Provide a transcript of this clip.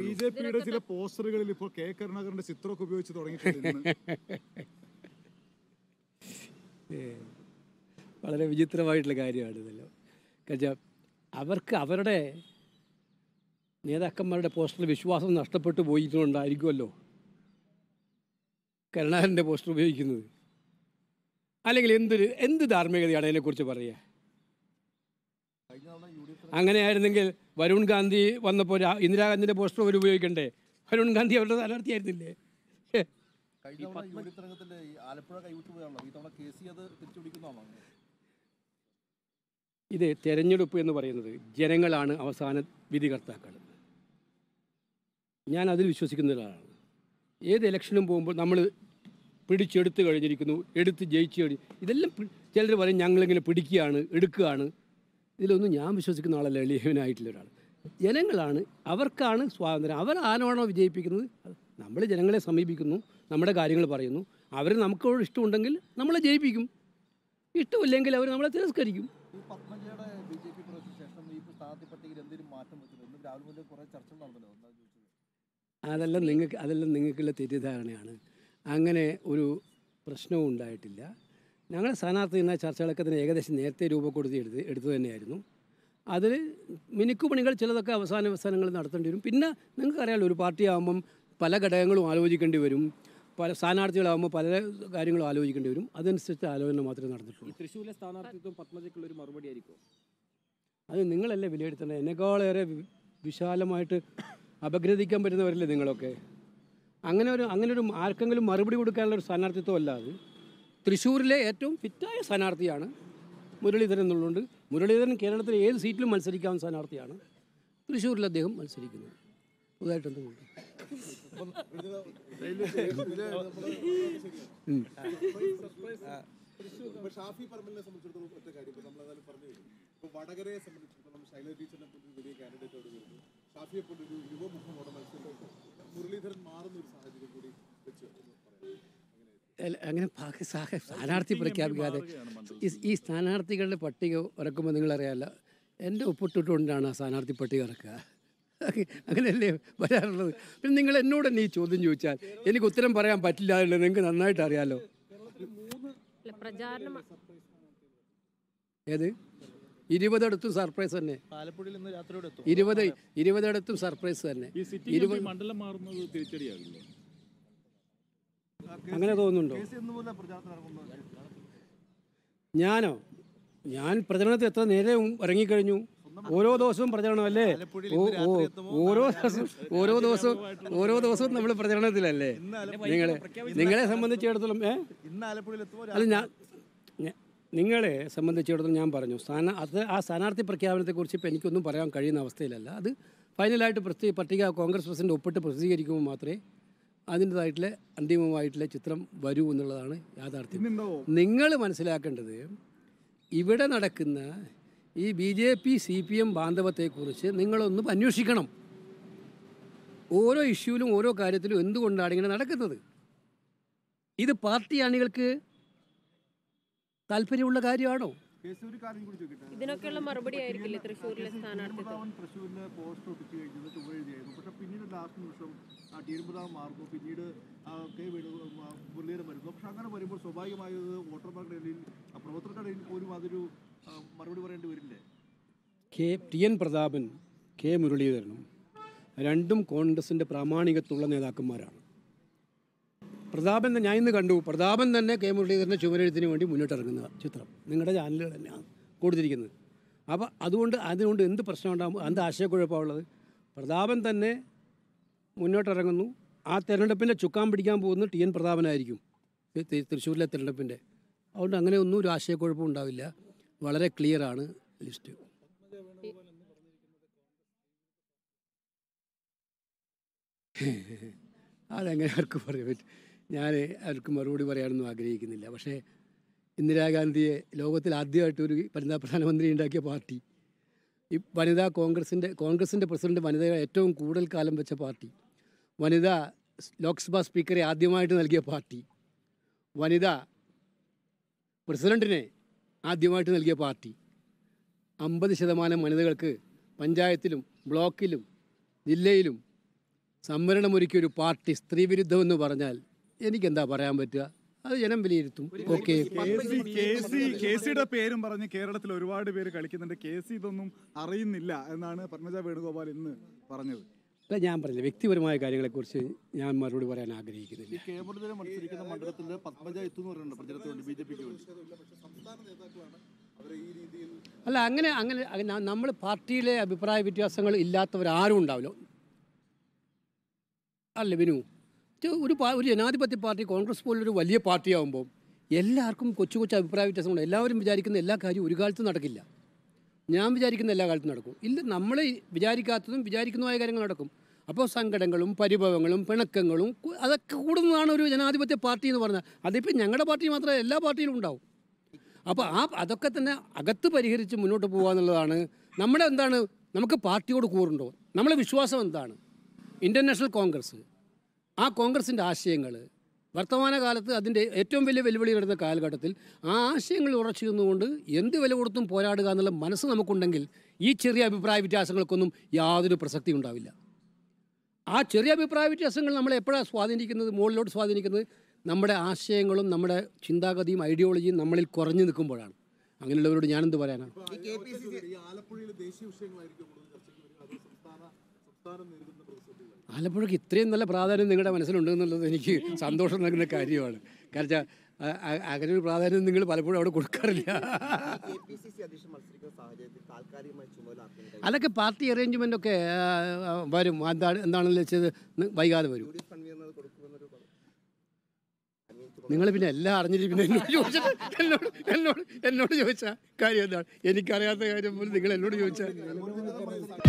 B J പിയുടെ ചില പോസ്റ്ററുകളിൽ ഇപ്പോൾ കെ കരുണാകരന്റെ ചിത്രമൊക്കെ ഉപയോഗിച്ച് തുടങ്ങിയിട്ടുണ്ട് വളരെ വിചിത്രമായിട്ടുള്ള കാര്യമാണ് ഇതല്ലോ കാരണം അവർക്ക് അവരുടെ നേതാക്കന്മാരുടെ പോസ്റ്ററിൽ വിശ്വാസം നഷ്ടപ്പെട്ടു പോയിട്ടുണ്ടായിരിക്കുമല്ലോ കരുണാകരൻ്റെ പോസ്റ്റർ ഉപയോഗിക്കുന്നത് അല്ലെങ്കിൽ എന്തൊരു എന്ത് ധാർമ്മികതയാണ് അതിനെക്കുറിച്ച് പറയുക അങ്ങനെയായിരുന്നെങ്കിൽ വരുൺ ഗാന്ധി വന്നപ്പോൾ ഇന്ദിരാഗാന്ധിൻ്റെ പോസ്റ്റർ അവർ ഉപയോഗിക്കണ്ടേ വരുൺ ഗാന്ധി അവരുടെ സ്ഥാനാർത്ഥിയായിരുന്നില്ലേ ഇത് തെരഞ്ഞെടുപ്പ് എന്ന് പറയുന്നത് ജനങ്ങളാണ് അവസാന വിധികർത്താക്കൾ ഞാൻ അതിൽ വിശ്വസിക്കുന്ന ഒരാളാണ് ഏത് ഇലക്ഷനും പോകുമ്പോൾ നമ്മൾ പിടിച്ചെടുത്ത് കഴിഞ്ഞിരിക്കുന്നു എടുത്ത് ജയിച്ചു കഴിഞ്ഞു ഇതെല്ലാം ചിലർ പറയും ഞങ്ങളിങ്ങനെ പിടിക്കുകയാണ് എടുക്കുകയാണ് ഇതിലൊന്നും ഞാൻ വിശ്വസിക്കുന്ന ആളല്ല എളിയവനായിട്ടുള്ള ഒരാൾ ജനങ്ങളാണ് അവർക്കാണ് സ്വാതന്ത്ര്യം അവർ ആരാണോ വിജയിപ്പിക്കുന്നത് നമ്മൾ ജനങ്ങളെ സമീപിക്കുന്നു നമ്മുടെ കാര്യങ്ങൾ പറയുന്നു അവർ നമുക്കോട് ഇഷ്ടമുണ്ടെങ്കിൽ നമ്മളെ ജയിപ്പിക്കും ഇഷ്ടമില്ലെങ്കിൽ അവർ നമ്മളെ തിരസ്കരിക്കും അതെല്ലാം നിങ്ങൾക്ക് അതെല്ലാം നിങ്ങൾക്കുള്ള തെറ്റിദ്ധാരണയാണ് അങ്ങനെ ഒരു പ്രശ്നവും ഉണ്ടായിട്ടില്ല ഞങ്ങളുടെ സ്ഥാനാർത്ഥി എന്ന ചർച്ചകളൊക്കെ തന്നെ ഏകദേശം നേരത്തെ രൂപ കൊടുത്ത് എടുത്ത് എടുത്തു തന്നെയായിരുന്നു അതിൽ മിനുക്കുപണികൾ ചിലതൊക്കെ അവസാന അവസാനങ്ങൾ നടത്തേണ്ടി വരും പിന്നെ നിങ്ങൾക്കറിയാലോ ഒരു പാർട്ടി ആകുമ്പം പല ഘടകങ്ങളും ആലോചിക്കേണ്ടി വരും പല സ്ഥാനാർത്ഥികളാകുമ്പോൾ പല കാര്യങ്ങളും ആലോചിക്കേണ്ടി വരും അതനുസരിച്ച് ആലോചന മാത്രമേ നടന്നിട്ടുള്ളൂ തൃശ്ശൂരിലെ സ്ഥാനാർത്ഥിത്വം പത്മജയ്ക്കുള്ള ഒരു മറുപടി ആയിരിക്കും അത് നിങ്ങളല്ലേ വിലയിരുത്തേണ്ടത് എന്നെക്കാളേറെ വിശാലമായിട്ട് അപഗ്രഥിക്കാൻ പറ്റുന്നവരല്ലേ നിങ്ങളൊക്കെ അങ്ങനെ ഒരു അങ്ങനെ ഒരു ആർക്കെങ്കിലും മറുപടി കൊടുക്കാനുള്ള ഒരു സ്ഥാനാർത്ഥിത്വം അല്ല അത് തൃശ്ശൂരിലെ ഏറ്റവും ഫിറ്റായ സ്ഥാനാർത്ഥിയാണ് മുരളീധരൻ എന്നുള്ളതുകൊണ്ട് മുരളീധരൻ കേരളത്തിലെ ഏത് സീറ്റിലും മത്സരിക്കാവുന്ന സ്ഥാനാർത്ഥിയാണ് തൃശ്ശൂരിൽ അദ്ദേഹം മത്സരിക്കുന്നത് പുതുതായിട്ടൊന്നും കൊണ്ട് ഷാഫി പറമ്പലിനെ സംബന്ധിച്ചിടത്തോളം ഒറ്റ കാര്യം നമ്മൾ നമ്മളെന്തായാലും പറഞ്ഞു കഴിഞ്ഞു ഇപ്പോൾ വടകരയെ സംബന്ധിച്ചിടത്തോളം ശൈല ടീച്ചറിനെ പോലെ വലിയ കാൻഡിഡേറ്റോട് വരുന്നു ഷാഫിയെ പോലെ ഒരു യുവമുഖമോടെ മത്സരിക്കുന്നു മുരളീധരൻ മാറുന്ന ഒരു സാഹചര്യം കൂടി വെച്ച് അങ്ങനെ സ്ഥാനാർത്ഥി പ്രഖ്യാപിക്കാതെ ഈ സ്ഥാനാർത്ഥികളുടെ പട്ടിക ഇറക്കുമ്പോൾ നിങ്ങളറിയാമല്ലോ എൻ്റെ ഒപ്പിട്ടിട്ടുകൊണ്ടാണ് ആ സ്ഥാനാർത്ഥി പട്ടിക ഇറക്കുക അങ്ങനെയല്ലേ വരാറുള്ളത് പിന്നെ നിങ്ങൾ എന്നോട് തന്നെ ഈ ചോദ്യം ചോദിച്ചാൽ എനിക്ക് ഉത്തരം പറയാൻ പറ്റില്ലാതില്ല നിങ്ങൾക്ക് നന്നായിട്ട് അറിയാമല്ലോ ഏത് ഇരുപതടത്തും സർപ്രൈസ് തന്നെ ഇരുപത് ഇരുപതടത്തും സർപ്രൈസ് തന്നെ മണ്ഡലം മാറുന്നത് തിരിച്ചടിയാകില്ലേ അങ്ങനെ തോന്നുന്നുണ്ടോ ഞാനോ ഞാൻ പ്രചരണത്തിൽ എത്ര നേരെ ഇറങ്ങിക്കഴിഞ്ഞു ഓരോ ദിവസവും ഓ ഓരോ ദിവസവും ഓരോ ദിവസവും ഓരോ ദിവസവും നമ്മൾ പ്രചരണത്തിലല്ലേ നിങ്ങളെ നിങ്ങളെ സംബന്ധിച്ചിടത്തോളം ഏ അല്ല ഞാൻ നിങ്ങളെ സംബന്ധിച്ചിടത്തോളം ഞാൻ പറഞ്ഞു സ്ഥാന അത് ആ സ്ഥാനാർത്ഥി പ്രഖ്യാപനത്തെക്കുറിച്ച് ഇപ്പം എനിക്കൊന്നും പറയാൻ കഴിയുന്ന അവസ്ഥയിലല്ല അത് ഫൈനലായിട്ട് പ്രസ്തി പട്ടിക കോൺഗ്രസ് പ്രസിഡന്റ് ഒപ്പിട്ട് പ്രസിദ്ധീകരിക്കുമ്പോൾ മാത്രമേ അതിൻ്റെതായിട്ടുള്ള അന്തിമമായിട്ടുള്ള ചിത്രം വരൂ എന്നുള്ളതാണ് യാഥാർത്ഥ്യം നിങ്ങൾ മനസ്സിലാക്കേണ്ടത് ഇവിടെ നടക്കുന്ന ഈ B J P C P M ബാന്ധവത്തെക്കുറിച്ച് നിങ്ങളൊന്ന് അന്വേഷിക്കണം ഓരോ ഇഷ്യൂവിലും ഓരോ കാര്യത്തിലും എന്തുകൊണ്ടാണ് ഇങ്ങനെ നടക്കുന്നത് ഇത് പാർട്ടി അണികൾക്ക് താല്പര്യമുള്ള കാര്യമാണോ ഇതിനൊക്കെയുള്ള മറുപടി ആയിരിക്കില്ലേ തൃശ്ശൂരിലെ സ്ഥാനാർത്ഥി ലാസ്റ്റ് നിമിഷം ടീരുമ്പതാം മാറുന്നു പിന്നീട് കെ വേണു മുരളീധരൻ വരുന്നു പക്ഷെ അങ്ങനെ വരുമ്പോൾ സ്വാഭാവികമായത് വോട്ടർമാരുടെ ഇടയിൽ പ്രവർത്തകരുടെ ഇടയിൽ പോലും അതൊരു മറുപടി പറയേണ്ടി വരില്ലേ K T N Prathapan K മുരളീധരനും രണ്ടും കോൺഗ്രസിൻ്റെ പ്രാമാണികത്തുള്ള നേതാക്കന്മാരാണ് പ്രതാപൻ ഞാൻ ഇന്ന് കണ്ടു പ്രതാപൻ തന്നെ കെ മുരളീധരൻ്റെ ചുമരെഴുത്തിന് വേണ്ടി മുന്നിട്ടിറങ്ങുന്ന ചിത്രം നിങ്ങളുടെ ചാനലുകൾ തന്നെയാണ് കൊടുത്തിരിക്കുന്നത് അപ്പോൾ അതുകൊണ്ട് അതുകൊണ്ട് എന്ത് പ്രശ്നം ഉണ്ടാകുമ്പോൾ എന്ത് ആശയക്കുഴപ്പമാണുള്ളത് പ്രതാപൻ തന്നെ മുന്നോട്ടിറങ്ങുന്നു ആ തിരഞ്ഞെടുപ്പിൻ്റെ ചുക്കാൻ പിടിക്കാൻ പോകുന്നത് ടി എൻ പ്രതാപനായിരിക്കും തൃശ്ശൂരിലെ തിരഞ്ഞെടുപ്പിൻ്റെ അതുകൊണ്ട് അങ്ങനെ ഒന്നും ഒരു ആശയക്കുഴപ്പം ഉണ്ടാവില്ല വളരെ ക്ലിയറാണ് ലിസ്റ്റ് അതെങ്ങനെ അവർക്ക് പറയാൻ പറ്റും ഞാൻ അവർക്ക് മറുപടി പറയാനൊന്നും ആഗ്രഹിക്കുന്നില്ല പക്ഷേ ഇന്ദിരാഗാന്ധിയെ ലോകത്തിൽ ആദ്യമായിട്ട് ഒരു വനിതാ പ്രധാനമന്ത്രി ഉണ്ടാക്കിയ പാർട്ടി ഈ വനിതാ കോൺഗ്രസിൻ്റെ കോൺഗ്രസിൻ്റെ പ്രസിഡന്റ് വനിതകളെ ഏറ്റവും കൂടുതൽ കാലം വെച്ച പാർട്ടി വനിത ലോക്സഭാ സ്പീക്കറെ ആദ്യമായിട്ട് നൽകിയ പാർട്ടി വനിത പ്രസിഡൻറ്റിനെ ആദ്യമായിട്ട് നൽകിയ പാർട്ടി അമ്പത് ശതമാനം വനിതകൾക്ക് പഞ്ചായത്തിലും ബ്ലോക്കിലും ജില്ലയിലും സംവരണമൊരുക്കിയ ഒരു പാർട്ടി സ്ത്രീവിരുദ്ധമെന്ന് പറഞ്ഞാൽ എനിക്കെന്താ പറയാൻ പറ്റുക അത് ജനം വിലയിരുത്തും ഓക്കെ കേസിയുടെ പേരും പറഞ്ഞ് കേരളത്തിൽ ഒരുപാട് പേര് കളിക്കുന്നുണ്ട് കേസി ഇതൊന്നും അറിയുന്നില്ല എന്നാണ് പത്മജ വേണുഗോപാൽ ഇന്ന് പറഞ്ഞത് അല്ല ഞാൻ പറഞ്ഞില്ല വ്യക്തിപരമായ കാര്യങ്ങളെക്കുറിച്ച് ഞാൻ മറുപടി പറയാൻ ആഗ്രഹിക്കുന്നില്ല അല്ല അങ്ങനെ അങ്ങനെ നമ്മൾ പാർട്ടിയിലെ അഭിപ്രായ വ്യത്യാസങ്ങൾ ഇല്ലാത്തവർ ആരും ഉണ്ടാവില്ല അല്ല ബിനു ഒരു ഒരു ജനാധിപത്യ പാർട്ടി കോൺഗ്രസ് പോലൊരു വലിയ പാർട്ടിയാകുമ്പോൾ എല്ലാവർക്കും കൊച്ചു കൊച്ചു അഭിപ്രായ വ്യത്യാസങ്ങളുണ്ട് എല്ലാവരും വിചാരിക്കുന്ന എല്ലാ കാര്യവും ഒരു കാലത്തും നടക്കില്ല ഞാൻ വിചാരിക്കുന്ന എല്ലാ കാലത്തും നടക്കും ഇല്ല നമ്മൾ വിചാരിക്കാത്തതും വിചാരിക്കുന്നതുമായ കാര്യങ്ങൾ നടക്കും അപ്പോൾ സങ്കടങ്ങളും പരിഭവങ്ങളും പിണക്കങ്ങളും അതൊക്കെ കൂടുന്നതാണ് ഒരു ജനാധിപത്യ പാർട്ടി എന്ന് പറഞ്ഞാൽ അതിപ്പോൾ ഞങ്ങളുടെ പാർട്ടി മാത്രമല്ല എല്ലാ പാർട്ടിയിലും ഉണ്ടാവും അപ്പോൾ ആ അതൊക്കെ തന്നെ അകത്ത് പരിഹരിച്ച് മുന്നോട്ട് പോകുക എന്നുള്ളതാണ് നമ്മുടെ എന്താണ് നമുക്ക് പാർട്ടിയോട് കൂറുണ്ടോ നമ്മളെ വിശ്വാസം എന്താണ് ഇൻ്റർനാഷണൽ കോൺഗ്രസ് ആ കോൺഗ്രസിൻ്റെ ആശയങ്ങൾ വർത്തമാനകാലത്ത് അതിൻ്റെ ഏറ്റവും വലിയ വെല്ലുവിളി കിടന്ന കാലഘട്ടത്തിൽ ആ ആശയങ്ങൾ ഉറച്ചിരുന്നുകൊണ്ട് എന്ത് വില കൊടുത്തും പോരാടുക എന്നുള്ള മനസ്സ് നമുക്കുണ്ടെങ്കിൽ ഈ ചെറിയ അഭിപ്രായ വ്യത്യാസങ്ങൾക്കൊന്നും യാതൊരു പ്രസക്തി ഉണ്ടാവില്ല ആ ചെറിയ അഭിപ്രായ വ്യത്യാസങ്ങൾ നമ്മളെ എപ്പോഴാണ് സ്വാധീനിക്കുന്നത് മുകളിലോട്ട് സ്വാധീനിക്കുന്നത് നമ്മുടെ ആശയങ്ങളും നമ്മുടെ ചിന്താഗതിയും ഐഡിയോളജിയും നമ്മളിൽ കുറഞ്ഞു നിൽക്കുമ്പോഴാണ് അങ്ങനെയുള്ളവരോട് ഞാനെന്ത് പറയാനാണ് ആലപ്പുഴയിലെ ദേശീയ വിഷയങ്ങളായിരിക്കും നേരിടുന്ന ആലപ്പുഴയ്ക്ക് ഇത്രയും നല്ല പ്രാധാന്യം നിങ്ങളുടെ മനസ്സിലുണ്ടെന്നുള്ളത് എനിക്ക് സന്തോഷം നൽകുന്ന കാര്യമാണ് കാരണം അങ്ങനെ ഒരു പ്രാധാന്യം നിങ്ങൾ പലപ്പോഴും അവിടെ കൊടുക്കാറില്ല അതൊക്കെ പാർട്ടി അറേഞ്ച്മെൻ്റ് ഒക്കെ വരും എന്താണെന്ന് വെച്ചത് വൈകാതെ വരും നിങ്ങൾ പിന്നെ എല്ലാം അറിഞ്ഞിട്ട് പിന്നെ എന്നോട് ചോദിച്ചത് എന്നോട് എന്നോട് എന്നോട് ചോദിച്ച കാര്യം എന്താണ് എനിക്കറിയാത്ത കാര്യം പോലും നിങ്ങൾ എന്നോട് ചോദിച്ചാൽ